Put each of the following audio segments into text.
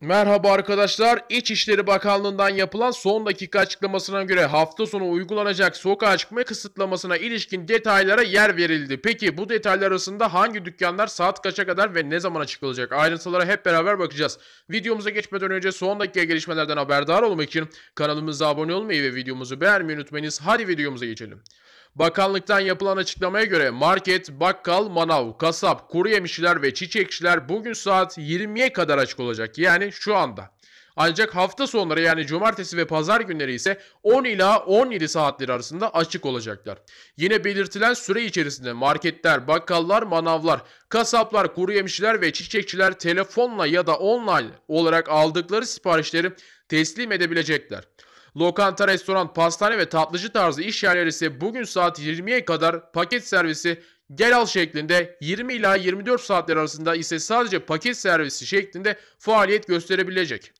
Merhaba arkadaşlar. İçişleri Bakanlığı'ndan yapılan son dakika açıklamasına göre hafta sonu uygulanacak sokağa çıkma kısıtlamasına ilişkin detaylara yer verildi. Peki bu detaylar arasında hangi dükkanlar saat kaça kadar ve ne zaman açıklanacak? Ayrıntılara hep beraber bakacağız. Videomuza geçmeden önce son dakika gelişmelerden haberdar olmak için kanalımıza abone olmayı ve videomuzu beğenmeyi unutmayınız. Hadi videomuza geçelim. Bakanlıktan yapılan açıklamaya göre market, bakkal, manav, kasap, kuru yemişler ve çiçekçiler bugün saat 20'ye kadar açık olacak. Yani şu anda. Ancak hafta sonları yani cumartesi ve pazar günleri ise 10 ila 17 saatleri arasında açık olacaklar. Yine belirtilen süre içerisinde marketler, bakkallar, manavlar, kasaplar, kuru yemişler ve çiçekçiler telefonla ya da online olarak aldıkları siparişleri teslim edebilecekler. Lokanta, restoran, pastane ve tatlıcı tarzı iş yerleri ise bugün saat 20'ye kadar paket servisi gel al şeklinde 20 ila 24 saatler arasında ise sadece paket servisi şeklinde faaliyet gösterebilecek.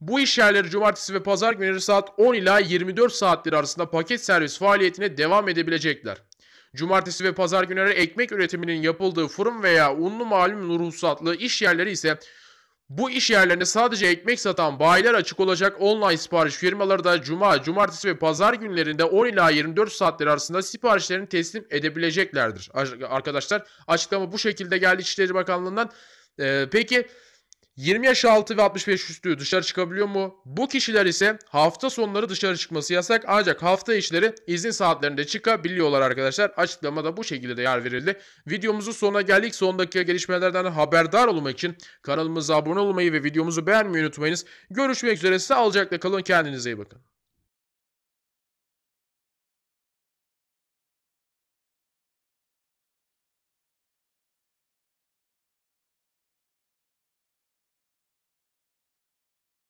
Bu iş yerleri cumartesi ve pazar günleri saat 10 ila 24 saatler arasında paket servis faaliyetine devam edebilecekler. Cumartesi ve pazar günleri ekmek üretiminin yapıldığı fırın veya unlu malum ruhsatlı iş yerleri ise bu iş yerlerine sadece ekmek satan bayiler açık olacak. Online sipariş firmaları da cuma, cumartesi ve pazar günlerinde 10 ila 24 saatler arasında siparişlerini teslim edebileceklerdir. Arkadaşlar açıklama bu şekilde geldi İçişleri Bakanlığı'ndan. Ee, peki 20 yaş altı ve 65 üstü dışarı çıkabiliyor mu? Bu kişiler ise hafta sonları dışarı çıkması yasak ancak hafta içleri izin saatlerinde çıkabiliyorlar arkadaşlar. Açıklamada bu şekilde de yer verildi. Videomuzun sonuna geldik. Son dakika gelişmelerden haberdar olmak için kanalımıza abone olmayı ve videomuzu beğenmeyi unutmayınız. Görüşmek üzere sağlıcakla kalın kendinize iyi bakın.